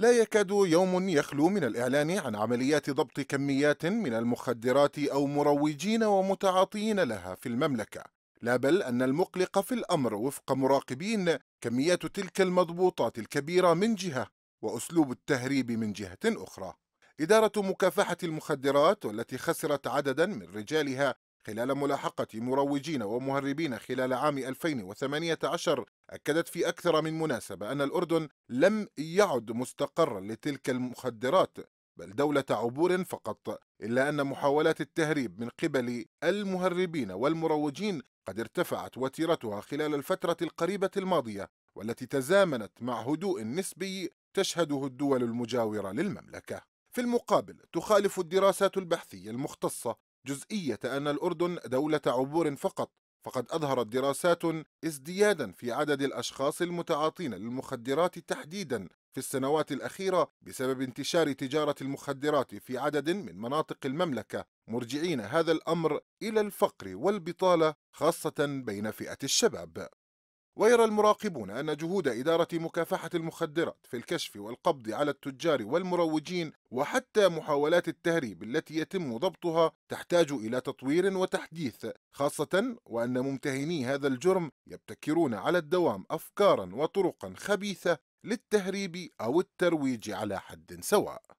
لا يكاد يوم يخلو من الإعلان عن عمليات ضبط كميات من المخدرات أو مروجين ومتعاطين لها في المملكة لا بل أن المقلق في الأمر وفق مراقبين كميات تلك المضبوطات الكبيرة من جهة وأسلوب التهريب من جهة أخرى إدارة مكافحة المخدرات والتي خسرت عددا من رجالها خلال ملاحقة مروجين ومهربين خلال عام 2018 أكدت في أكثر من مناسبة أن الأردن لم يعد مستقرا لتلك المخدرات بل دولة عبور فقط إلا أن محاولات التهريب من قبل المهربين والمروجين قد ارتفعت وتيرتها خلال الفترة القريبة الماضية والتي تزامنت مع هدوء نسبي تشهده الدول المجاورة للمملكة في المقابل تخالف الدراسات البحثية المختصة جزئية أن الأردن دولة عبور فقط فقد أظهرت دراسات ازديادا في عدد الأشخاص المتعاطين للمخدرات تحديدا في السنوات الأخيرة بسبب انتشار تجارة المخدرات في عدد من مناطق المملكة مرجعين هذا الأمر إلى الفقر والبطالة خاصة بين فئة الشباب ويرى المراقبون أن جهود إدارة مكافحة المخدرات في الكشف والقبض على التجار والمروجين وحتى محاولات التهريب التي يتم ضبطها تحتاج إلى تطوير وتحديث خاصة وأن ممتهني هذا الجرم يبتكرون على الدوام أفكارا وطرقا خبيثة للتهريب أو الترويج على حد سواء